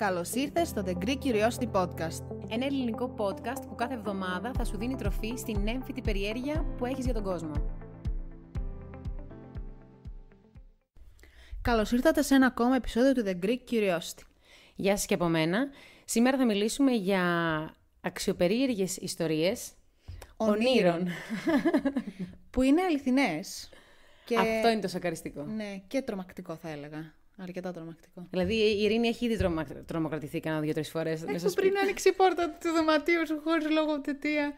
Καλώς ήρθες στο The Greek Curiosity Podcast. Ένα ελληνικό podcast που κάθε εβδομάδα θα σου δίνει τροφή στην έμφυτη περιέργεια που έχεις για τον κόσμο. Καλώς ήρθατε σε ένα ακόμα επεισόδιο του The Greek Curiosity. Γεια σας και από μένα. Σήμερα θα μιλήσουμε για αξιοπερίεργες ιστορίες ονείρων. που είναι αληθινές. Και... Αυτό είναι το σοκαριστικό. Ναι, και τρομακτικό θα έλεγα. Αρκετά τρομακτικό. Δηλαδή η Ειρήνη έχει ήδη τρομα... τρομοκρατηθεί κανένα δύο-τρει φορές. Έχω πριν άνοιξε η πόρτα του δωματίου σου χωρίς λόγο τετία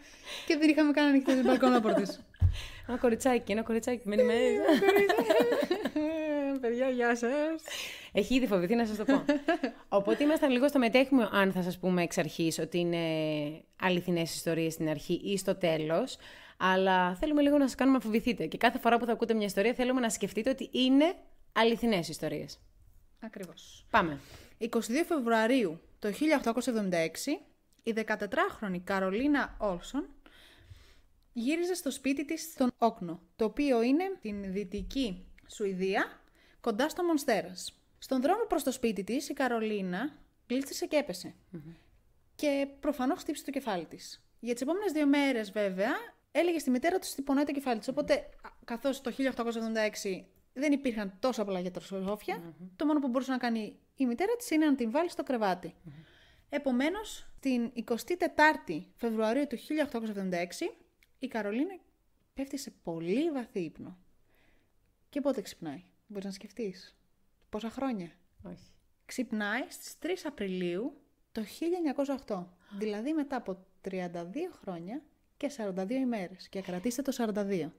και δεν είχαμε καν ανοιχτέ την μπαλκόνα πόρτε. Ένα κοριτσάκι, ένα κοριτσάκι, Μην με ε, ε, Παιδιά, γεια σας. Έχει ήδη φοβηθεί να σας το πω. Οπότε ήμασταν λίγο στο μετέχουμε, αν θα σας πούμε εξ αρχής, ότι είναι αληθινές ιστορίες στην αρχή ή στο τέλος. Αλλά θέλουμε λίγο να σας κάνουμε να φοβηθείτε. Και κάθε φορά που θα ακούτε μια ιστορία, θέλουμε να σκεφτείτε ότι είναι αληθινές ιστορίες. Ακριβώς. Πάμε. 22 Φεβρουαρίου το 1876, η 14χρονη Καρολίνα Όλσον γύριζε στο σπίτι της στον Όκνο, το οποίο είναι την δυτική Σουηδία, κοντά στο Μονστέρας. Στον δρόμο προς το σπίτι της, η Καρολίνα γλίστησε και επεσε Και προφανώς χτύπησε το κεφάλι της. Για τις επόμενες δύο μέρες βέβαια, έλεγε στη μητέρα του ότι πονάει το κεφάλι της. Οπότε, καθώς το 1876 δεν υπήρχαν τόσα πολλά για Το μόνο που μπορούσε να κάνει η μητέρα της είναι να την βάλει στο κρεβάτι. Επομένως, την 24η Φεβρουαρίου του 1876, η Καρολίνα πέφτει σε πολύ βαθύ ύπνο. Και πότε ξυπνάει, μπορείς να σκεφτείς. Πόσα χρόνια. Όχι. Ξυπνάει στις 3 Απριλίου το 1908. Δηλαδή μετά από 32 χρόνια και 42 ημέρες Και κρατήστε το 42.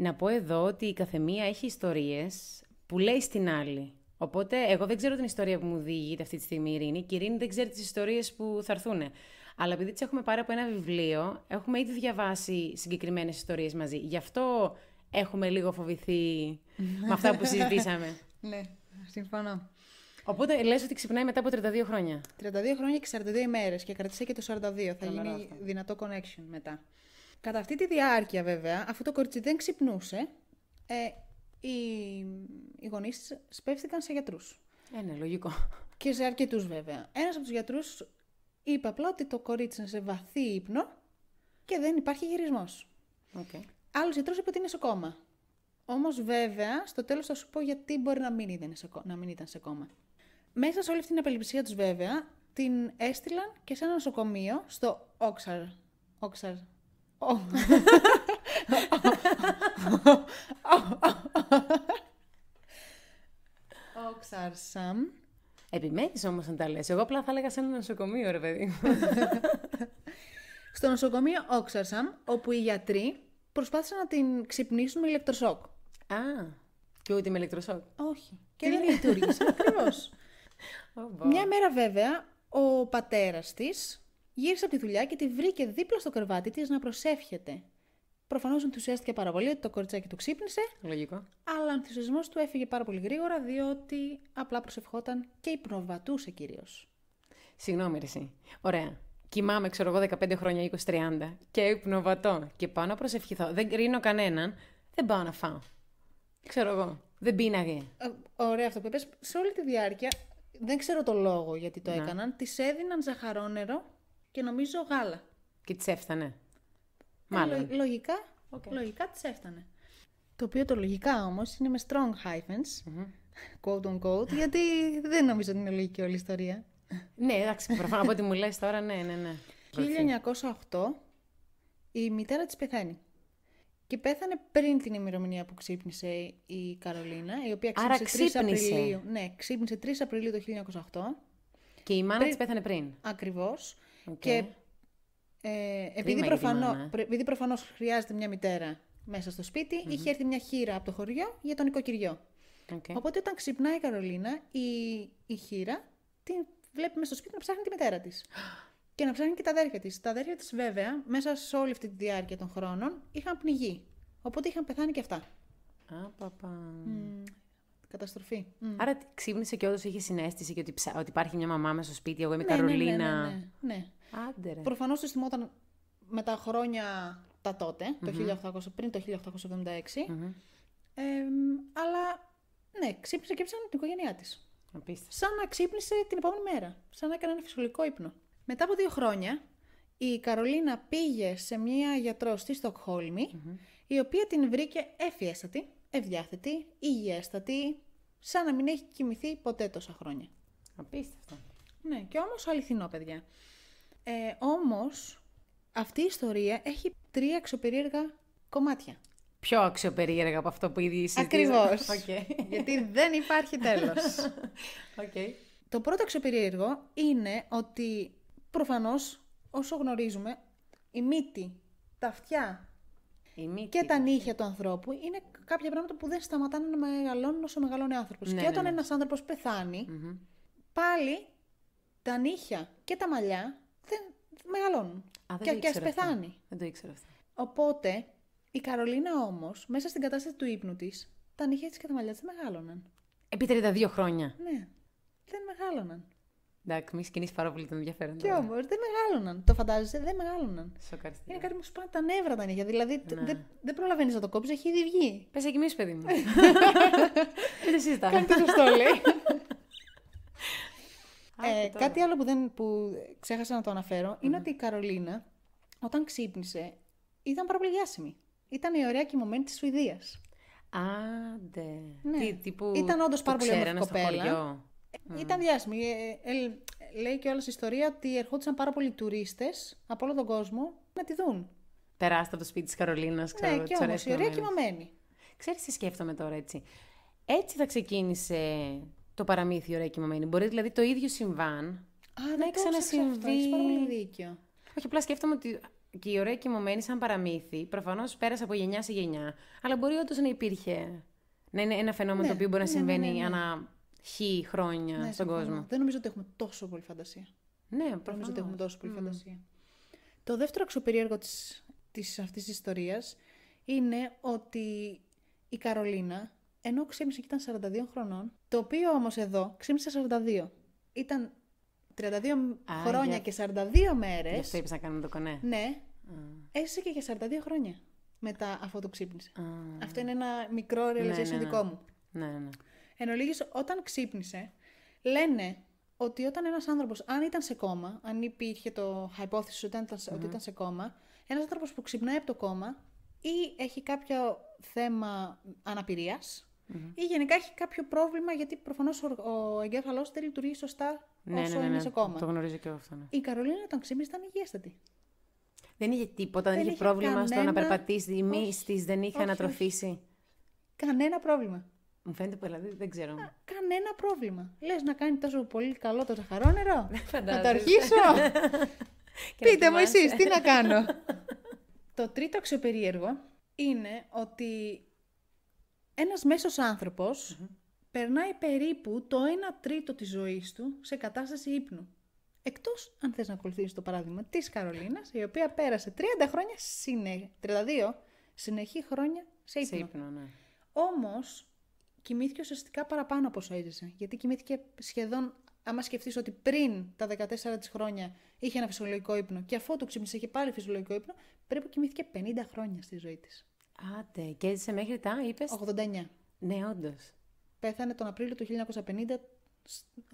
Να πω εδώ ότι η καθεμία έχει ιστορίες που λέει στην άλλη. Οπότε, εγώ δεν ξέρω την ιστορία που μου διηγείται αυτή τη στιγμή η Ειρήνη και η Ειρήνη δεν ξέρει τις ιστορίες που θα έρθουν. Αλλά επειδή τις έχουμε πάρει από ένα βιβλίο, έχουμε ήδη διαβάσει συγκεκριμένες ιστορίες μαζί. Γι' αυτό έχουμε λίγο φοβηθεί με αυτά που συζητήσαμε. ναι, συμφωνώ. Οπότε λες ότι ξυπνάει μετά από 32 χρόνια. 32 χρόνια και 42 ημέρες και κρατήσα και το 42. Θα γίνει δυνατό connection μετά. Κατά αυτή τη διάρκεια βέβαια, αφού το κορίτσι δεν ξυπνούσε, ε, οι, οι γονείς της σε γιατρούς. Ε, ναι, λογικό. Και σε αρκετούς βέβαια. Ένας από τους γιατρούς είπε απλά ότι το κορίτσι είναι σε βαθύ ύπνο και δεν υπάρχει γυρισμός. Okay. Άλλος γιατρός είπε ότι είναι σε κόμμα. Όμως βέβαια, στο τέλος θα σου πω γιατί μπορεί να μην, ήταν σε, να μην ήταν κόμμα. Μέσα σε όλη αυτή την απελπισία τους βέβαια, την έστειλαν και σε ένα νοσοκομείο στο Όξαρ. Όξαρ Oh. Οξαρσαμ. Επιμένεις όμως να τα λες. Εγώ απλά θα έλεγα σε ένα νοσοκομείο, ρε παιδί Στο νοσοκομείο Όξαρσαμ, όπου οι γιατροί προσπάθησαν να την ξυπνήσουν με ηλεκτροσόκ. Α, και ούτε με ηλεκτροσόκ. Όχι. Και δεν λειτουργήσε. Ακριβώς. Μια μέρα βέβαια, ο πατέρας της Γύρισε από τη δουλειά και τη βρήκε δίπλα στο κρεβάτι της να προσεύχεται. Προφανώς ενθουσιάστηκε πάρα πολύ ότι το κοριτσάκι του ξύπνησε. Λογικό. Αλλά ο ενθουσιασμός του έφυγε πάρα πολύ γρήγορα, διότι απλά προσευχόταν και υπνοβατούσε κυρίως. Συγγνώμη, Ρεσί. Ωραία. Κοιμάμαι, ξέρω εγώ, 15 χρόνια, 20-30 και υπνοβατώ και πάω να προσευχηθώ. Δεν κρίνω κανέναν. Δεν πάω να φάω. Ξέρω εγώ. Δεν πίναγε. Ε, ωραία αυτό που είπες. Σε όλη τη διάρκεια, δεν ξέρω το λόγο γιατί το να. έκαναν. Της έδιναν ζαχαρόνερο και νομίζω γάλα. Και της έφτανε. Ε, Μάλλον. λογικά, okay. λογικά της έφτανε. Το οποίο το λογικά όμως είναι με strong hyphens, mm-hmm. quote on quote, γιατί δεν νομίζω ότι είναι λογική όλη η ιστορία. ναι, εντάξει, προφανώς από ό,τι μου λες τώρα, ναι, ναι, ναι. 1908 η μητέρα της πεθάνει. Και πέθανε πριν την ημερομηνία που ξύπνησε η Καρολίνα, η οποία ξύπνησε, Άρα 3 Απριλίου. Ναι, ξύπνησε 3 Απριλίου το 1908. Και η μάνα πριν... πέθανε πριν. Ακριβώς. Και ε, επειδή, προφανώ, επειδή προφανώς χρειάζεται μια μητέρα μέσα στο σπιτι mm-hmm. είχε έρθει μια χείρα από το χωριό για τον οικοκυριό. Okay. Οπότε όταν ξυπνάει η Καρολίνα, η, η χείρα την βλέπει μέσα στο σπίτι να ψάχνει τη μητέρα της. Και να ψάχνει και τα αδέρφια της. Τα αδέρφια της, βέβαια, μέσα σε όλη αυτή τη διάρκεια των χρόνων, είχαν πνιγεί. Οπότε είχαν πεθάνει και αυτά. Α, πα. Mm. Καταστροφή. Άρα ξύπνησε και όντως είχε συνέστηση και ότι, ψα... υπάρχει μια μαμά μέσα στο σπίτι. Εγώ είμαι η ναι, ναι, ναι, Καρολίνα. ναι. ναι. ναι. Άντε ρε. Προφανώς θυμόταν με τα χρόνια τα τοτε το 1800, πριν το 1876. Ε, αλλά ναι, ξύπνησε και έψανε την οικογένειά της. Σαν να ξύπνησε την επόμενη μέρα. Σαν να έκανε ένα φυσιολογικό ύπνο. Μετά από δύο χρόνια, η Καρολίνα πήγε σε μία γιατρό στη στοκχολμη η οποία την βρήκε εφιέστατη, ευδιάθετη, υγιέστατη, σαν να μην έχει κοιμηθεί ποτέ τόσα χρόνια. Απίστευτο. Ναι, και όμως αληθινό, παιδιά. Ε, όμως, αυτή η ιστορία έχει τρία αξιοπερίεργα κομμάτια. Πιο αξιοπερίεργα από αυτό που ήδη συζητήσαμε. Ακριβώς. Okay. Γιατί δεν υπάρχει τέλος. Okay. Το πρώτο αξιοπερίεργο είναι ότι προφανώς όσο γνωρίζουμε η μύτη, τα αυτιά η μύτη, και τα νύχια του ανθρώπου είναι κάποια πράγματα που δεν σταματάνε να μεγαλώνουν όσο μεγαλώνει ο άνθρωπος. Ναι, και ναι, όταν ναι. ένας άνθρωπος πάλι τα νύχια και τα μαλλιά μεγαλώνουν. Α, και, και πεθάνει. Δεν το ήξερα αυτό. Οπότε, η Καρολίνα όμως, μέσα στην κατάσταση του ύπνου της, τα νύχια της και τα μαλλιά της μεγάλωναν. Επί 32 χρόνια. Ναι. Δεν μεγάλωναν. Εντάξει, μη σκηνεί πάρα πολύ τον ενδιαφέρον. Και όμως δεν μεγάλωναν. Το φαντάζεσαι, δεν μεγάλωναν. Σοκαριστή. Είναι κάτι που σου πάνε τα νεύρα τα νύχια. Δηλαδή ναι. δεν δε προλαβαίνεις να το κόψεις, έχει ήδη βγει. Πες εκεί, παιδί μου. Δεν συζητάμε. Κάνει το λέει. Ε, κάτι άλλο που, δεν, που ξέχασα να το αναφερω είναι ότι η Καρολίνα, όταν ξύπνησε, ήταν πάρα πολύ διάσημη. Ήταν η ωραία κοιμωμένη της Σουηδίας. Άντε. Ναι. Τι, τύπου... Ήταν όντως πάρα πολύ όμορφη κοπέλα. Mm. Ήταν διάσημη. Ε, ε, ε λέει και όλα η ιστορία ότι ερχόντουσαν πάρα πολλοί τουρίστες από όλο τον κόσμο να τη δουν. Περάστε από το σπίτι της Καρολίνας, ξέρω. Ναι, και όμως η ωραία κοιμωμένη. Ξέρεις τι σκέφτομαι τώρα έτσι. Έτσι θα ξεκίνησε το παραμύθι ωραία Κοιμωμένη. Μπορεί δηλαδή το ίδιο συμβάν Α, να έχει ξανασυμβεί. Αυτό, έχεις πάρα πολύ δίκιο. Όχι, απλά σκέφτομαι ότι και η ωραία κοιμωμένη σαν παραμύθι προφανώς πέρασε από γενιά σε γενιά. Αλλά μπορεί όντως να υπήρχε. Να είναι ένα φαινόμενο το ναι, οποίο μπορεί να ναι, ναι, συμβαίνει ανά χι χρόνια στον κόσμο. Δεν νομίζω ότι έχουμε τόσο πολύ φαντασία. Ναι, προφανώς. νομίζω ότι έχουμε τόσο πολύ φαντασία. Το δεύτερο αξιοπερίεργο της της της ιστορίας είναι ότι η Καρολίνα ενώ ξύπνησε και ήταν 42 χρονών, το οποίο όμως εδώ ξύπνησε 42. Ήταν 32 χρόνια και 42 μέρες. ναι αυτό να κάνουμε το κονέ. Ναι. Mm. Έζησε και για 42 χρόνια μετά αφού το ξύπνησε. Αυτό είναι ένα μικρό realization ναι, ναι, δικό ναι. μου. Ναι, ναι. Εν ολίγης, όταν ξύπνησε, λένε ότι όταν ένας άνθρωπος αν ήταν σε κόμμα, αν υπήρχε το hypothesis ότι ήταν, ότι ήταν σε κόμμα, ένας άνθρωπος που ξυπνάει από το κόμμα ή έχει κάποιο θέμα αναπηρίας, mm-hmm. ή γενικά έχει κάποιο πρόβλημα γιατί προφανώς ο εγκέφαλός δεν λειτουργεί σωστά ναι, ναι, όσο ναι, ναι, είναι σε κόμμα. Το γνωρίζει και αυτό. Ναι. Η Καρολίνα όταν ξύπνησε ήταν υγιέστατη. Δεν είχε τίποτα, δεν, δεν είχε πρόβλημα κανένα... στο να περπατήσει. τη μύε της δεν είχε όχι, ανατροφήσει. Όχι. Κανένα πρόβλημα. Μου φαίνεται που δηλαδή δεν ξέρω. Α, κανένα πρόβλημα. Λες να κάνει τόσο πολύ καλό το ζαχαρόνερο. Ναι, να το αρχίσω. Πείτε μου εσείς, τι να κάνω. το τρίτο αξιοπερίεργο είναι ότι ένας μέσος άνθρωπος mm-hmm. περνάει περίπου το 1 τρίτο της ζωής του σε κατάσταση ύπνου. Εκτός αν θες να ακολουθήσεις το παράδειγμα της Καρολίνας, η οποία πέρασε 30 χρόνια, 32 συνεχή χρόνια σε ύπνο. Σε ναι. Όμως, κοιμήθηκε ουσιαστικά παραπάνω από όσο έζησε. Γιατί κοιμήθηκε σχεδόν, άμα σκεφτείς ότι πριν τα 14 της χρόνια είχε ένα φυσιολογικό ύπνο και αφού το ξύπνησε είχε πάλι φυσιολογικό ύπνο, πρέπει κοιμήθηκε 50 χρόνια στη ζωή της. Άντε, και έζησε μέχρι τα, είπες. 89. Ναι, όντως. Πέθανε τον Απρίλιο του 1950,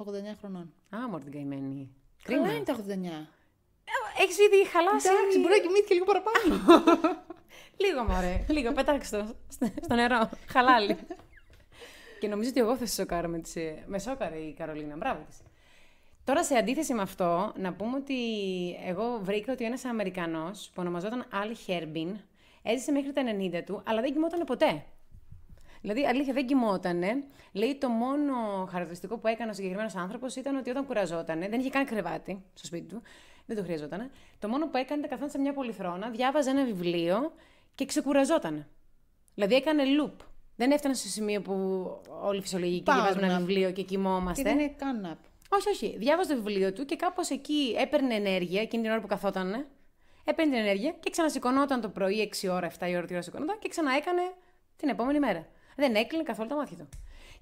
89 χρονών. Άμορ την καημένη. Κρίμα. είναι τα 89. Ε, Έχεις ήδη χαλάσει. Εντάξει, μπορεί να κοιμήθηκε λίγο παραπάνω. λίγο μωρέ. Λίγο, πετάξτε το στο νερό. Χαλάλι. και νομίζω ότι εγώ θα σε σοκάρω με, τις... με σόκαρε η Καρολίνα. Μπράβο της. Τώρα, σε αντίθεση με αυτό, να πούμε ότι εγώ βρήκα ότι ένας Αμερικανός που ονομαζόταν Al Herbin, Έζησε μέχρι τα 90 του, αλλά δεν κοιμόταν ποτέ. Δηλαδή, αλήθεια, δεν κοιμότανε. Λέει το μόνο χαρακτηριστικό που έκανε ο συγκεκριμένος άνθρωπος ήταν ότι όταν κουραζόταν, δεν είχε καν κρεβάτι στο σπίτι του, δεν το χρειαζόταν. Το μόνο που έκανε ήταν καθόταν σε μια πολυθρόνα, διάβαζε ένα βιβλίο και ξεκουραζόταν. Δηλαδή, έκανε loop. Δεν έφτανε στο σημείο που όλοι οι φυσιολογικοί διαβάζουν ένα βιβλίο και κοιμόμαστε. δεν είναι καν Όχι, όχι. Διάβαζε το βιβλίο του και κάπως εκεί έπαιρνε ενέργεια εκείνη την ώρα που καθότανε έπαιρνε την ενέργεια και ξανασηκωνόταν το πρωί 6 ώρα, 7 ώρα, ώρα σηκωνόταν και ξαναέκανε την επόμενη μέρα. Δεν έκλεινε καθόλου τα μάτια του.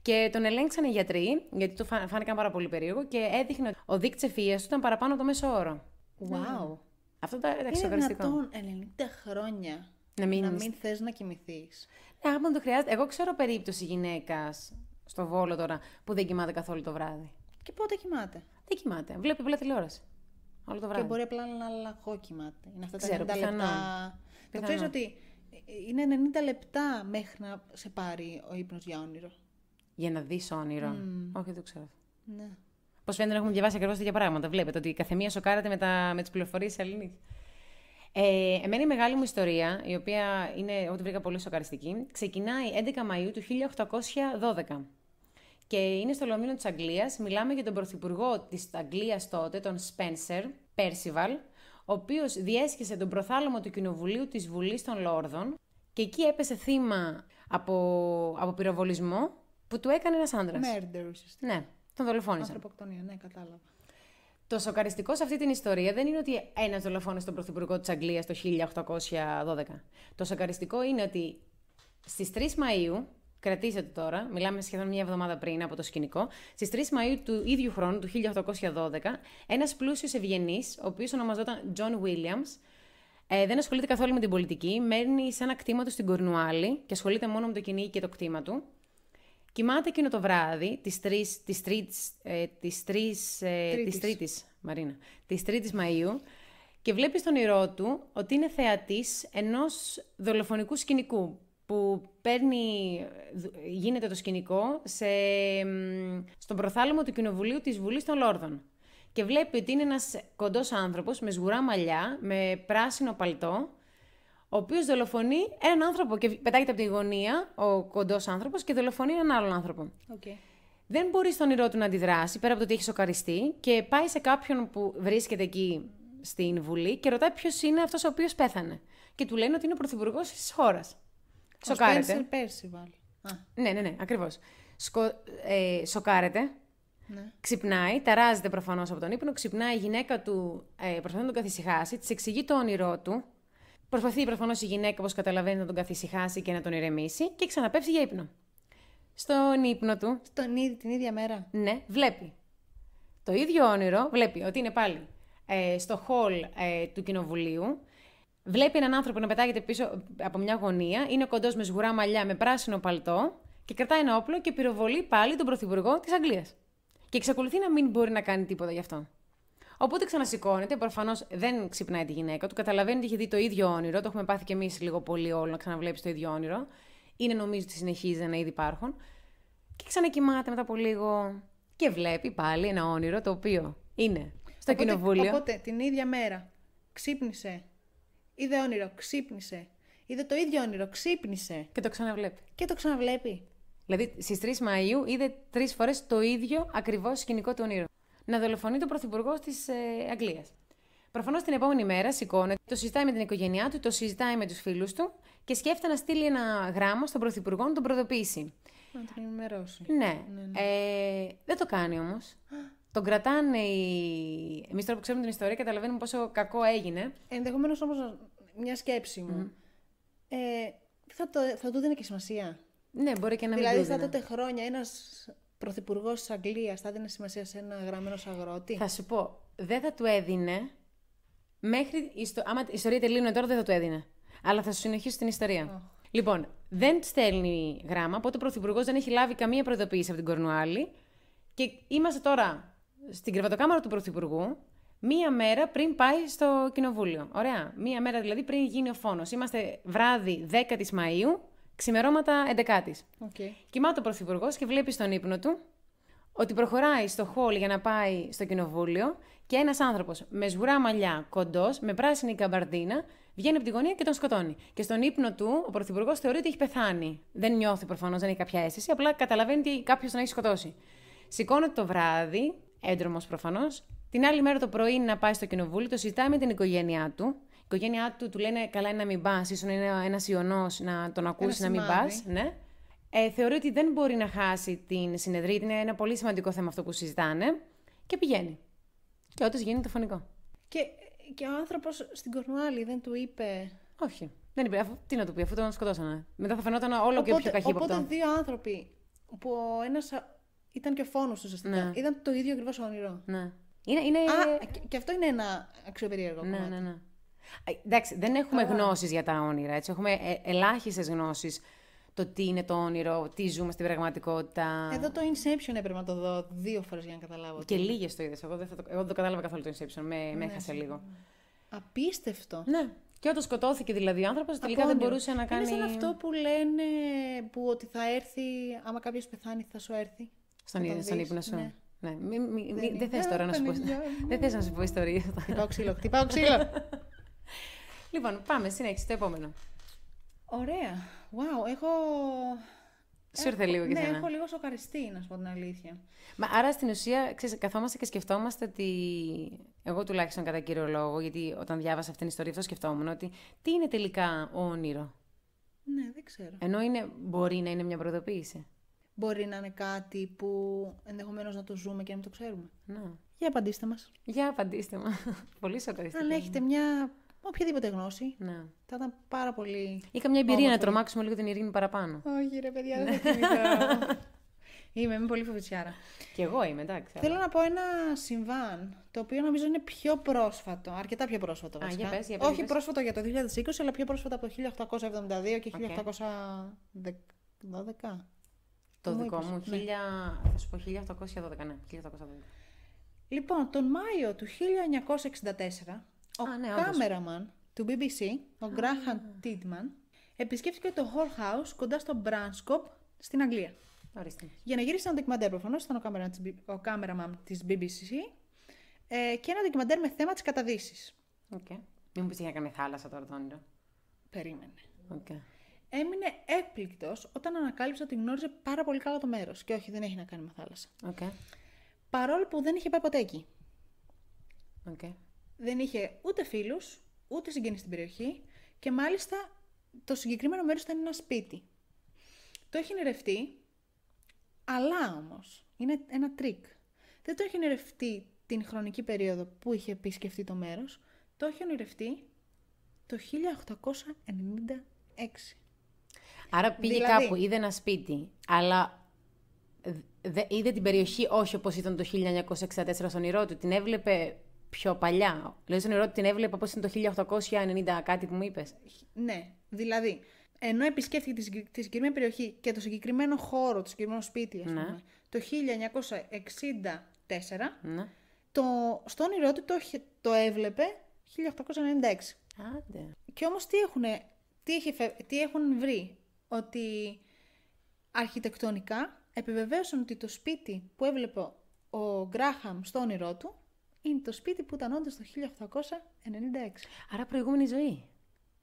Και τον ελέγξαν οι γιατροί, γιατί του φάνηκαν πάρα πολύ περίεργο και έδειχνε ότι ο δείκτης ευφυία του ήταν παραπάνω από το μέσο όρο. Ναι. Wow. Αυτό ήταν εξωτερικό. Είναι δυνατόν 90 χρόνια να μην, να μην θες να κοιμηθείς. Ναι, άμα το χρειάζεται. Εγώ ξέρω περίπτωση γυναίκας στο Βόλο τώρα που δεν κοιμάται καθόλου το βράδυ. Και πότε κοιμάται. Δεν κοιμάται. Βλέπει απλά τηλεόραση όλο το βράδυ. Και μπορεί απλά να αλλάχω κοιμάται. Είναι αυτά τα Ξέρω, 90 λεπτά. Το ότι είναι 90 λεπτά μέχρι να σε πάρει ο ύπνος για όνειρο. Για να δεις όνειρο. Όχι, δεν το ξέρω. Ναι. Πώς φαίνεται να έχουμε διαβάσει ακριβώς τέτοια πράγματα. Βλέπετε ότι η καθεμία σοκάρεται με, τα, με τις πληροφορίες της Ελληνή. Ε, εμένα η μεγάλη μου ιστορία, η οποία είναι ό,τι βρήκα πολύ σοκαριστική, ξεκινάει 11 Μαΐου του 1812 και είναι στο Λονδίνο της Αγγλίας. Μιλάμε για τον πρωθυπουργό της Αγγλίας τότε, τον Σπένσερ Πέρσιβαλ, ο οποίος διέσχισε τον προθάλαμο του Κοινοβουλίου της Βουλής των Λόρδων και εκεί έπεσε θύμα από, από πυροβολισμό που του έκανε ένας άντρας. Μέρντερ, ουσιαστικά. Ναι, τον δολοφόνησαν. Ανθρωποκτονία, ναι, κατάλαβα. Το σοκαριστικό σε αυτή την ιστορία δεν είναι ότι ένας δολοφόνησε τον πρωθυπουργό της Αγγλίας το 1812. Το σοκαριστικό είναι ότι στις 3 Μαου Κρατήστε το τώρα, μιλάμε σχεδόν μια εβδομάδα πριν από το σκηνικό. Στις 3 Μαου του ίδιου χρόνου, του 1812, ένας πλούσιος ευγενής, ο οποίος ονομαζόταν John Williams, ε, δεν ασχολείται καθόλου με την πολιτική, μένει σε ένα κτήμα του στην Κορνουάλη και ασχολείται μόνο με το κυνήγι και το κτήμα του. Κοιμάται εκείνο το βράδυ τη 3 της Μαΐου και βλέπει στον ηρώ του ότι είναι θεατής ενός δολοφονικού σκηνικού που παίρνει, γίνεται το σκηνικό σε, στον προθάλαμο του Κοινοβουλίου της Βουλής των Λόρδων. Και βλέπει ότι είναι ένας κοντός άνθρωπος με σγουρά μαλλιά, με πράσινο παλτό, ο οποίος δολοφονεί έναν άνθρωπο και πετάγεται από τη γωνία ο κοντός άνθρωπος και δολοφονεί έναν άλλον άνθρωπο. Okay. Δεν μπορεί στον ηρώα του να αντιδράσει, πέρα από το ότι έχει σοκαριστεί, και πάει σε κάποιον που βρίσκεται εκεί στην Βουλή και ρωτάει ποιος είναι αυτός ο οποίος πέθανε. Και του λένε ότι είναι ο πρωθυπουργός της χώρας. Σοκάρεται. Ο πέρσι βάλει. Ναι, ναι, ναι, Ακριβώς. Σκο... Ε, σοκάρεται. Ναι. Ξυπνάει, ταράζεται προφανώς από τον ύπνο. Ξυπνάει η γυναίκα του, ε, προσπαθεί να τον καθησυχάσει, της εξηγεί το όνειρό του. Προσπαθεί προφανώς η γυναίκα, όπως καταλαβαίνει, να τον καθησυχάσει και να τον ηρεμήσει και ξαναπέφτει για ύπνο. Στον ύπνο του. Στον την ίδια μέρα. Ναι, βλέπει. Το ίδιο όνειρο βλέπει ότι είναι πάλι ε, στο χολ ε, του κοινοβουλίου Βλέπει έναν άνθρωπο να πετάγεται πίσω από μια γωνία, είναι κοντός με σγουρά μαλλιά, με πράσινο παλτό και κρατάει ένα όπλο και πυροβολεί πάλι τον πρωθυπουργό της Αγγλίας. Και εξακολουθεί να μην μπορεί να κάνει τίποτα γι' αυτό. Οπότε ξανασηκώνεται, προφανώς δεν ξυπνάει τη γυναίκα του, καταλαβαίνει ότι έχει δει το ίδιο όνειρο, το έχουμε πάθει κι εμείς λίγο πολύ όλο να ξαναβλέπει το ίδιο όνειρο. Είναι νομίζω ότι συνεχίζει να ήδη υπάρχουν. Και ξανακοιμάται μετά από λίγο και βλέπει πάλι ένα όνειρο το οποίο είναι στο οπότε, κοινοβούλιο. Οπότε την ίδια μέρα ξύπνησε Είδε όνειρο, ξύπνησε. Είδε το ίδιο όνειρο, ξύπνησε. Και το ξαναβλέπει. Και το ξαναβλέπει. Δηλαδή στις 3 Μαου είδε τρεις φορές το ίδιο ακριβώς σκηνικό του όνειρο. Να δολοφονεί τον πρωθυπουργό της ε, Αγγλίας. Προφανώς την επόμενη μέρα σηκώνεται, το συζητάει με την οικογένειά του, το συζητάει με τους φίλους του και σκέφτεται να στείλει ένα γράμμα στον πρωθυπουργό να τον προδοποιήσει. Να τον ενημερώσει. Ναι. ναι. ναι, Ε, δεν το κάνει όμως. Τον κρατάνε οι. Εμείς τώρα που ξέρουμε την ιστορία καταλαβαίνουμε πόσο κακό έγινε. Ενδεχομένως όμως μια σκέψη μου. Ε, θα, το, θα του δίνει και σημασία. Ναι, μπορεί και να δηλαδή, μην Δηλαδή, θα τότε χρόνια ένας πρωθυπουργός της Αγγλίας θα έδινε σημασία σε ένα γραμμένος αγρότη. Θα σου πω, δεν θα του έδινε. Μέχρι. Άμα η ιστορία τελείωνε τώρα, δεν θα του έδινε. Αλλά θα σου συνεχίσει την ιστορία. Λοιπόν, δεν στέλνει γράμμα, οπότε ο πρωθυπουργός δεν έχει λάβει καμία προειδοποίηση από την Κορνουάλη. Και είμαστε τώρα στην κρεβατοκάμαρα του Πρωθυπουργού μία μέρα πριν πάει στο Κοινοβούλιο. Ωραία. Μία μέρα δηλαδή πριν γίνει ο φόνος. Είμαστε βράδυ 10 τη Μαου, ξημερώματα 11 11η. Okay. Κοιμάται ο Πρωθυπουργός και βλέπει στον ύπνο του ότι προχωράει στο χόλ για να πάει στο Κοινοβούλιο και ένας άνθρωπος με σγουρά μαλλιά, κοντός, με πράσινη καμπαρδίνα, βγαίνει από τη γωνία και τον σκοτώνει. Και στον ύπνο του ο Πρωθυπουργός θεωρεί ότι έχει πεθάνει. Δεν νιώθει προφανώς, δεν έχει κάποια αίσθηση, απλά καταλαβαίνει ότι κάποιος τον έχει σκοτώσει. Σηκώνεται το βράδυ, έντρομος προφανώς. Την άλλη μέρα το πρωί να πάει στο κοινοβούλιο, το συζητάει με την οικογένειά του. Η οικογένειά του του λένε καλά είναι να μην πας, ίσως είναι ένας ιονό να τον ακούσει να μην πας. Ναι. Ε, θεωρεί ότι δεν μπορεί να χάσει την συνεδρία, είναι ένα πολύ σημαντικό θέμα αυτό που συζητάνε. Και πηγαίνει. Και όντως γίνεται φωνικό. Και, και ο άνθρωπος στην Κορνουάλη δεν του είπε. Όχι. Δεν είπε. Αφού, τι να του πει, αφού τον σκοτώσανε. Μετά θα φαινόταν όλο οπότε, και πιο καχύποπτο. Οπότε δύο άνθρωποι που ο ένας ήταν και ο φόνος του Ναι. Ήταν το ίδιο ακριβώς όνειρο. Ναι. Είναι, είναι... Α, και, και αυτό είναι ένα αξιοπερίεργο ναι, κομμάτι. Ναι, ναι. Εντάξει, δεν έχουμε γνώσεις για τα όνειρα. Έτσι. Έχουμε ε, ελάχιστες γνώσεις το τι είναι το όνειρο, τι ζούμε στην πραγματικότητα. Εδώ το Inception έπρεπε να το δω δύο φορές για να καταλάβω. Και λίγες το είδες. Εγώ, δεν το... Εγώ δεν το κατάλαβα καθόλου το Inception. Με, ναι. με έχασε λίγο. Απίστευτο. Ναι. Και όταν σκοτώθηκε δηλαδή ο άνθρωπος, τελικά όνειρο. δεν μπορούσε να κάνει. Είναι σαν αυτό που λένε που ότι θα έρθει, άμα κάποιος πεθάνει, θα σου έρθει. Στον, στον ύπνο σου. Ναι. ναι. δεν θες τώρα να σου πω, δεν θες να σου πω ιστορία. Χτυπάω ξύλο, χτυπάω ξύλο. λοιπόν, πάμε, συνέχισε το επόμενο. Ωραία. Wow, έχω... Σου ήρθε λίγο και Ναι, έχω λίγο σοκαριστεί, να σου πω την αλήθεια. Μα, άρα στην ουσία, ξέρεις, καθόμαστε και σκεφτόμαστε ότι. Εγώ τουλάχιστον κατά κύριο λόγο, γιατί όταν διάβασα αυτήν την ιστορία, αυτό σκεφτόμουν ότι τι είναι τελικά ο όνειρο. Ναι, δεν ξέρω. Ενώ είναι, μπορεί να είναι μια προειδοποίηση μπορεί να είναι κάτι που ενδεχομένως να το ζούμε και να μην το ξέρουμε. Να. Για απαντήστε μας. Για απαντήστε μας. πολύ σοκαριστικό. Αν έχετε μια οποιαδήποτε γνώση. Ναι. Θα ήταν πάρα πολύ. Είχα μια εμπειρία να τρομάξουμε λίγο την ειρήνη παραπάνω. Όχι, ρε παιδιά, δεν θα ναι. Είμαι, είμαι πολύ φοβητσιάρα. Κι εγώ είμαι, εντάξει. Θέλω να πω ένα συμβάν, το οποίο νομίζω είναι πιο πρόσφατο, αρκετά πιο πρόσφατο βασικά. Α, για πες, για πες, Όχι πρόσφατο για το 2020, αλλά πιο πρόσφατο από το 1872 και 1812. Okay. Το δικό μου, μου ναι. θα σου πω 1812, ναι, 1812. Λοιπόν, τον Μάιο του 1964, ο Α, ναι, κάμεραμαν του BBC, ο Γκράχαν Τίτμαν, επισκέφθηκε το Hall House κοντά στο Μπράνσκοπ στην Αγγλία. Ορίστε. Για να γυρίσει ένα ντοκιμαντέρ, προφανώς ήταν ο, ο κάμεραμαν της BBC ε, και ένα ντοκιμαντέρ με θέμα της καταδύσης. Okay. Μην μου πεις τι έκανε θάλασσα το όνειρο. Περίμενε. Okay έμεινε έκπληκτος όταν ανακάλυψε ότι γνώριζε πάρα πολύ καλά το μέρος. Και όχι, δεν έχει να κάνει με θάλασσα. Okay. Παρόλο που δεν είχε πάει ποτέ εκεί. Okay. Δεν είχε ούτε φίλους, ούτε συγγενείς στην περιοχή και μάλιστα το συγκεκριμένο μέρος ήταν ένα σπίτι. Το έχει νερευτεί, αλλά όμως είναι ένα τρίκ. Δεν το έχει ονειρευτεί την χρονική περίοδο που είχε επισκεφτεί το μέρος, το έχει ονειρευτεί το 1896. Άρα πήγε δηλαδή- κάπου, είδε ένα σπίτι, αλλά είδε την περιοχή όχι όπως ήταν το 1964 στον όνειρό του. Την έβλεπε πιο παλιά. Δηλαδή στον όνειρό την έβλεπε όπως ήταν το 1890 κάτι που μου είπες. Ναι, δηλαδή ενώ επισκέφθηκε τη, τη συγκεκριμένη περιοχή και το συγκεκριμένο χώρο, το συγκεκριμένο σπίτι, ας ναι. πούμε, το 1964, ναι. το, στο όνειρό το, το έβλεπε 1896. Άντε. Και όμως τι, τι, έχει, τι έχουν βρει ότι αρχιτεκτονικά επιβεβαίωσαν ότι το σπίτι που έβλεπε ο Γκράχαμ στο όνειρό του είναι το σπίτι που ήταν όντως το 1896. Άρα προηγούμενη ζωή.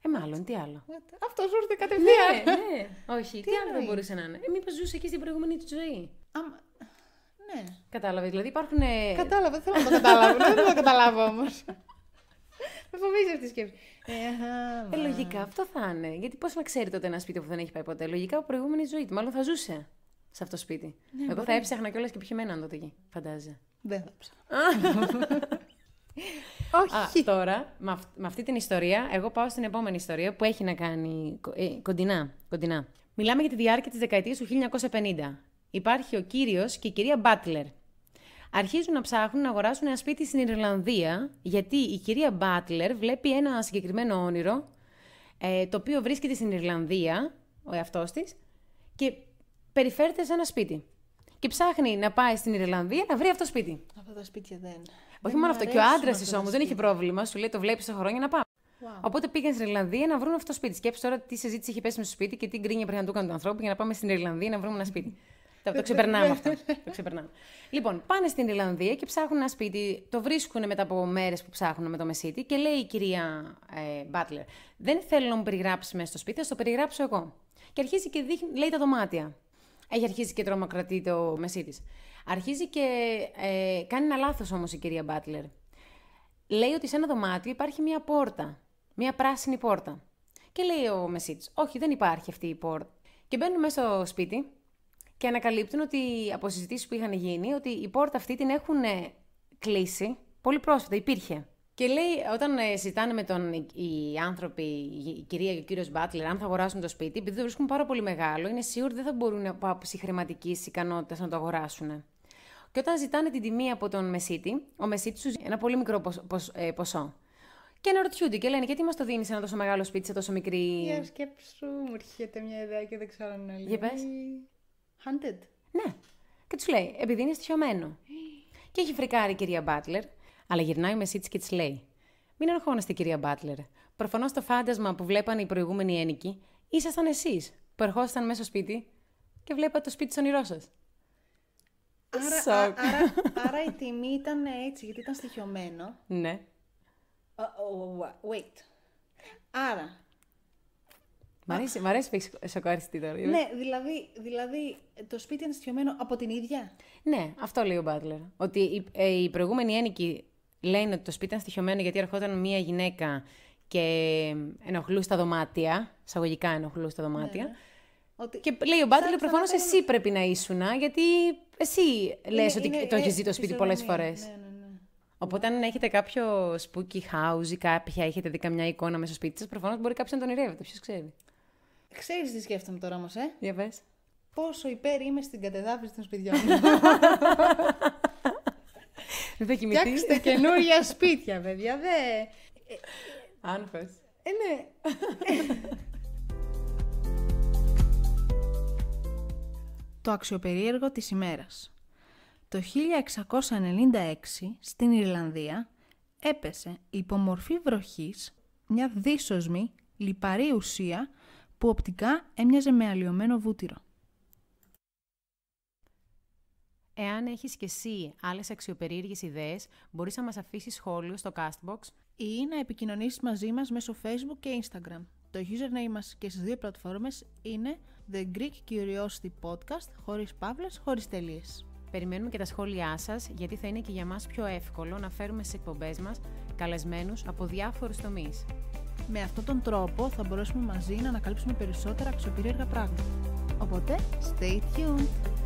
Ε, μάλλον, τι άλλο. Αυτός σου ναι, κατευθείαν. Ναι, ναι. Όχι, τι, άλλο δεν μπορούσε να είναι. Ε, Μήπως ζούσε εκεί στην προηγούμενη του ζωή. Α, Ναι. Κατάλαβες. Δηλαδή υπάρχουν. Κατάλαβε. Θέλω να το καταλάβω. Δεν το καταλάβω όμως. Με φοβίζει αυτή η σκέψη. Ε, ε λογικά αυτό θα είναι. Γιατί πώς να ξέρει τότε ένα σπίτι που δεν έχει πάει ποτέ. Λογικά από προηγούμενη ζωή του. Μάλλον θα ζούσε σε αυτό το σπίτι. Ναι, Εγώ θα έψαχνα κιόλας και αν τότε εκεί. Φαντάζε. Δεν θα ψάχνα. Όχι. Α, τώρα, με, αυ- με αυτή την ιστορία, εγώ πάω στην επόμενη ιστορία που έχει να κάνει ε, κοντινά, κοντινά. Μιλάμε για τη διάρκεια της δεκαετίας του 1950. Υπάρχει ο κύριος και η κυρία Μπάτλερ αρχίζουν να ψάχνουν να αγοράσουν ένα σπίτι στην Ιρλανδία, γιατί η κυρία Μπάτλερ βλέπει ένα συγκεκριμένο όνειρο, ε, το οποίο βρίσκεται στην Ιρλανδία, ο εαυτός της, και περιφέρεται σε ένα σπίτι. Και ψάχνει να πάει στην Ιρλανδία να βρει αυτό το σπίτι. Αυτά τα σπίτια δεν. Όχι δεν μόνο αυτό. Και ο άντρα τη όμως δεν είχε πρόβλημα. Σου λέει: Το βλέπεις σε χρόνια να πάει. Wow. Οπότε πήγαν στην Ιρλανδία να βρουν αυτό το σπίτι. Σκέψτε τώρα τι συζήτηση είχε πέσει με στο σπίτι και τι γκρίνια πρέπει να του τον ανθρώπου για να πάμε στην Ιρλανδία να βρούμε ένα σπίτι. Το ξεπερνάμε αυτό. Το ξεπερνάμε. Λοιπόν, πάνε στην Ιρλανδία και ψάχνουν ένα σπίτι. Το βρίσκουν μετά από μέρες που ψάχνουν με το μεσίτη και λέει η κυρία Μπάτλερ, Δεν θέλω να μου περιγράψεις μέσα στο σπίτι, θα το περιγράψω εγώ. Και αρχίζει και δείχνει, λέει τα δωμάτια. Έχει αρχίσει και τρομοκρατεί το μεσίτης. Αρχίζει και ε, κάνει ένα λάθος όμως η κυρία Μπάτλερ. Λέει ότι σε ένα δωμάτιο υπάρχει μία πόρτα. Μία πράσινη πόρτα. Και λέει ο Μεσίτης, Όχι, δεν υπάρχει αυτή η πόρτα. Και μπαίνουν μέσα στο σπίτι και ανακαλύπτουν ότι από συζητήσεις που είχαν γίνει ότι η πόρτα αυτή την έχουν ε, κλείσει πολύ πρόσφατα, υπήρχε. Και λέει, όταν ε, ζητάνε με τον, οι άνθρωποι, η κυρία και ο κύριος Μπάτλερ, αν θα αγοράσουν το σπίτι, επειδή το βρίσκουν πάρα πολύ μεγάλο, είναι σίγουροι δεν θα μπορούν από άποψη χρηματική ικανότητας να το αγοράσουν. Και όταν ζητάνε την τιμή από τον μεσίτη, ο μεσίτης τους ένα πολύ μικρό ε, ποσό. Και αναρωτιούνται και λένε, γιατί μας το δίνεις ένα τόσο μεγάλο σπίτι σε τόσο μικρή. Για σκέψου, μου έρχεται μια ιδέα και δεν ξέρω αν είναι. Για Hunted. Ναι. Και τους λέει, επειδή είναι στοιχειωμένο. Και έχει φρικάρει η κυρία Μπάτλερ, αλλά γυρνάει με σίτσι και της λέει: Μην ερχόνεστε, κυρία Μπάτλερ. Προφανώς το φάντασμα που βλέπανε οι προηγούμενοι ένικοι, ήσασταν εσείς που ερχόσασταν μέσα στο σπίτι και βλέπατε το σπίτι στον όνειρό σας. Άρα, άρα, η τιμή ήταν έτσι, γιατί ήταν στοιχειωμένο. Ναι. Άρα, Μ' αρέσει, μ αρέσει που έχεις σοκαριστεί τώρα. Ναι, δηλαδή, δηλαδή το σπίτι είναι στοιχειωμένο από την ίδια. Ναι, αυτό λέει ο Μπάτλερ. Ότι η, ε, η προηγούμενη ένικη λένε ότι το σπίτι ήταν στοιχειωμένο γιατί ερχόταν μία γυναίκα και ενοχλούσε τα δωμάτια. Εισαγωγικά ενοχλούσε τα δωμάτια. Ναι, ναι. Ότι... Και λέει ο Μπάτλερ, προφανώ εσύ πρέπει να ήσουν, γιατί εσύ λες ότι το έχεις ε, δει το σπίτι πολλέ φορές. Ναι, ναι, ναι. Οπότε, αν έχετε κάποιο spooky house ή κάποια έχετε δει καμιά εικόνα μέσα στο σπίτι σας, προφανώς μπορεί κάποιος να τον ονειρεύεται. Ποιος ξέρει. Ξέρεις τι σκέφτομαι τώρα όμως, ε. Για πες. Πόσο υπέρ είμαι στην κατεδάφιση των σπιτιών μου. Δεν θα κοιμηθείς. Φτιάξτε καινούρια σπίτια, παιδιά. Δε... Αν Ε, ναι. Το αξιοπερίεργο της ημέρας. Το 1696 στην Ιρλανδία έπεσε υπό μορφή βροχής μια δύσοσμη λιπαρή ουσία που οπτικά έμοιαζε με αλλοιωμένο βούτυρο. Εάν έχεις και εσύ άλλες αξιοπερίεργες ιδέες, μπορείς να μας αφήσεις σχόλιο στο Castbox ή να επικοινωνήσεις μαζί μας μέσω Facebook και Instagram. Το username μας και στις δύο πλατφόρμες είναι The Greek Curiosity Podcast, χωρίς παύλες, χωρίς τελείες. Περιμένουμε και τα σχόλιά σας, γιατί θα είναι και για μας πιο εύκολο να φέρουμε στις εκπομπές μας καλεσμένους από διάφορους τομείς. Με αυτόν τον τρόπο θα μπορέσουμε μαζί να ανακαλύψουμε περισσότερα έργα πράγματα. Οπότε, stay tuned!